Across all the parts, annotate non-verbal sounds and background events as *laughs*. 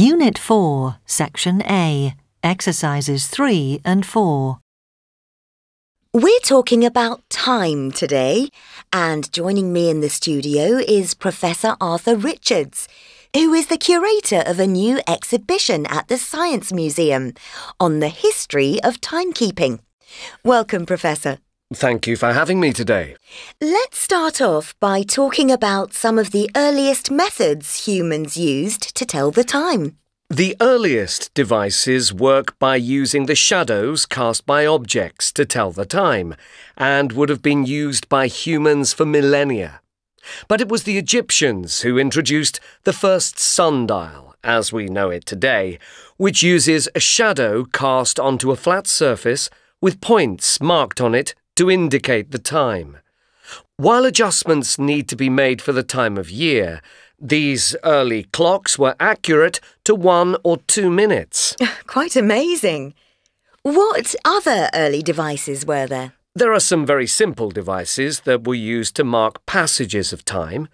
Unit 4, Section A, Exercises 3 and 4. We're talking about time today, and joining me in the studio is Professor Arthur Richards, who is the curator of a new exhibition at the Science Museum on the history of timekeeping. Welcome, Professor. Thank you for having me today. Let's start off by talking about some of the earliest methods humans used to tell the time. The earliest devices work by using the shadows cast by objects to tell the time and would have been used by humans for millennia. But it was the Egyptians who introduced the first sundial, as we know it today, which uses a shadow cast onto a flat surface with points marked on it to indicate the time. While adjustments need to be made for the time of year, these early clocks were accurate to one or two minutes. *laughs* Quite amazing. What other early devices were there? There are some very simple devices that were used to mark passages of time.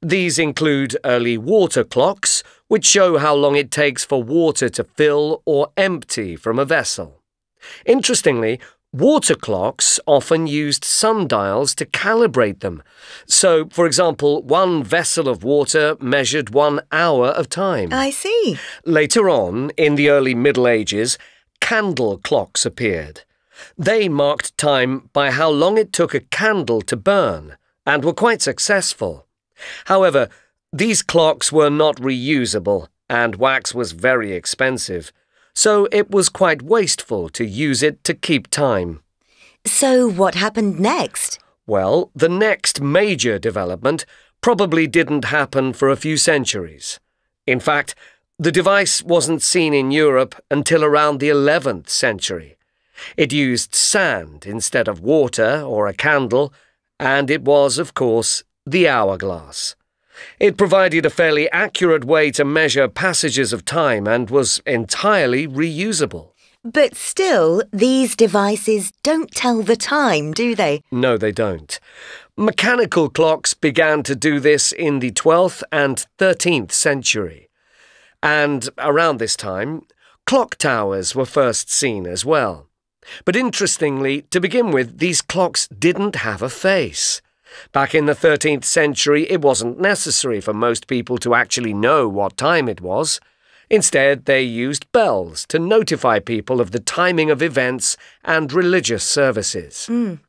These include early water clocks, which show how long it takes for water to fill or empty from a vessel. Interestingly, Water clocks often used sundials to calibrate them. So, for example, one vessel of water measured one hour of time. I see. Later on, in the early Middle Ages, candle clocks appeared. They marked time by how long it took a candle to burn and were quite successful. However, these clocks were not reusable and wax was very expensive so it was quite wasteful to use it to keep time. So what happened next? Well, the next major development probably didn't happen for a few centuries. In fact, the device wasn't seen in Europe until around the 11th century. It used sand instead of water or a candle, and it was, of course, the hourglass. It provided a fairly accurate way to measure passages of time and was entirely reusable. But still, these devices don't tell the time, do they? No, they don't. Mechanical clocks began to do this in the 12th and 13th century. And around this time, clock towers were first seen as well. But interestingly, to begin with, these clocks didn't have a face. Back in the 13th century, it wasn't necessary for most people to actually know what time it was. Instead, they used bells to notify people of the timing of events and religious services. Mm.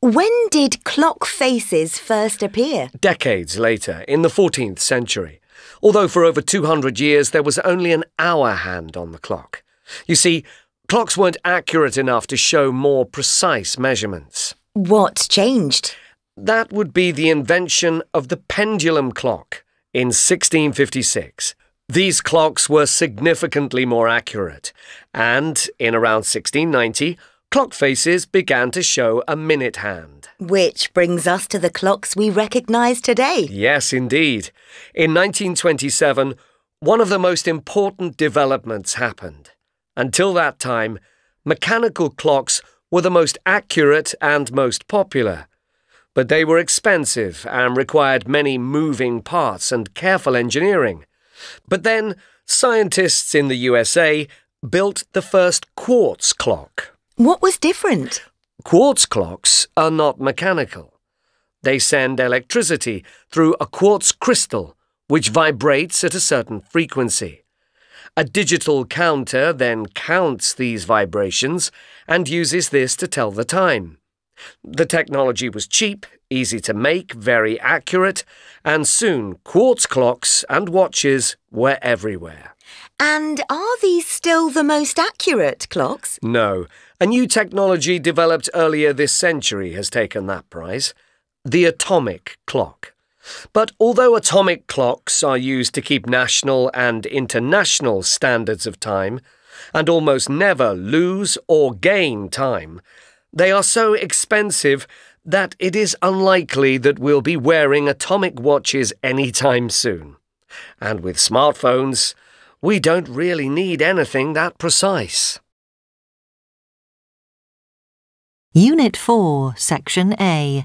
When did clock faces first appear? Decades later, in the 14th century. Although for over 200 years there was only an hour hand on the clock. You see, clocks weren't accurate enough to show more precise measurements. What changed? That would be the invention of the pendulum clock in 1656. These clocks were significantly more accurate, and in around 1690, clock faces began to show a minute hand. Which brings us to the clocks we recognise today. Yes, indeed. In 1927, one of the most important developments happened. Until that time, mechanical clocks were the most accurate and most popular but they were expensive and required many moving parts and careful engineering. But then, scientists in the USA built the first quartz clock. What was different? Quartz clocks are not mechanical. They send electricity through a quartz crystal, which vibrates at a certain frequency. A digital counter then counts these vibrations and uses this to tell the time. The technology was cheap, easy to make, very accurate, and soon quartz clocks and watches were everywhere. And are these still the most accurate clocks? No. A new technology developed earlier this century has taken that prize the atomic clock. But although atomic clocks are used to keep national and international standards of time and almost never lose or gain time, they are so expensive that it is unlikely that we'll be wearing atomic watches anytime soon. And with smartphones, we don't really need anything that precise. Unit 4, Section A